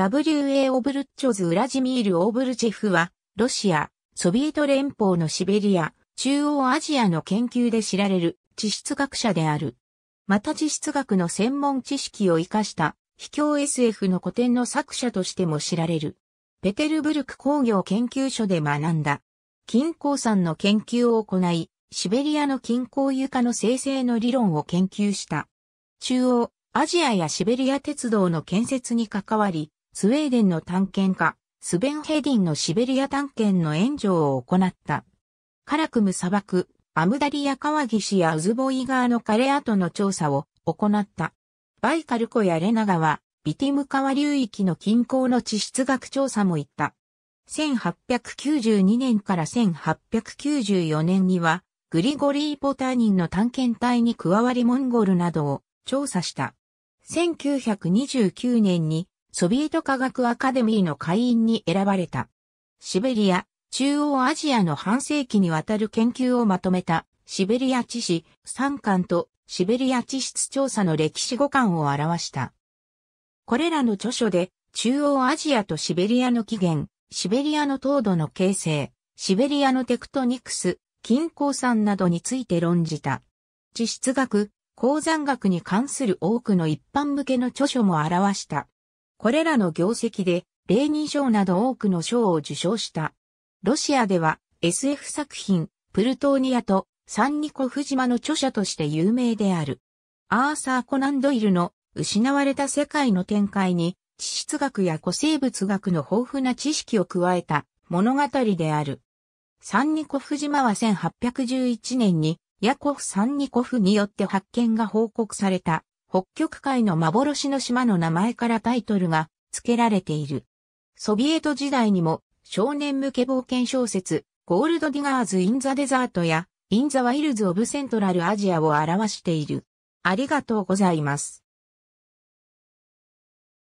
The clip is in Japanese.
W.A. オブルッチョズ・ウラジミール・オブルチェフは、ロシア、ソビエト連邦のシベリア、中央アジアの研究で知られる地質学者である。また地質学の専門知識を活かした秘境 SF の古典の作者としても知られる。ペテルブルク工業研究所で学んだ。金鉱山の研究を行い、シベリアの金鉱床の生成の理論を研究した。中央、アジアやシベリア鉄道の建設に関わり、スウェーデンの探検家、スベン・ヘディンのシベリア探検の援助を行った。カラクム砂漠、アムダリア川岸やウズボイ川の枯れ跡の調査を行った。バイカル湖やレナ川、ビティム川流域の近郊の地質学調査も行った。1892年から1894年には、グリゴリー・ポターニンの探検隊に加わりモンゴルなどを調査した。1929年にソビエト科学アカデミーの会員に選ばれた。シベリア、中央アジアの半世紀にわたる研究をまとめた、シベリア地史3巻とシベリア地質調査の歴史5巻を表した。これらの著書で、中央アジアとシベリアの起源、シベリアの凍土の形成、シベリアのテクトニクス、金鉱山などについて論じた。地質学、鉱山学に関する多くの一般向けの著書も表した。これらの業績で、レーニン賞など多くの賞を受賞した。ロシアでは SF 作品、プルトーニアとサンニコフ島の著者として有名である。アーサー・コナンドイルの失われた世界の展開に地質学や古生物学の豊富な知識を加えた物語である。サンニコフ島は1811年にヤコフ・サンニコフによって発見が報告された北極海の幻の島の名前からタイトルが付けられている。ソビエト時代にも少年向け冒険小説、ゴールドディガーズ・イン・ザ・デザートや、イン・ザ・ワイルズ・オブ・セントラル・アジアを表している。ありがとうございます。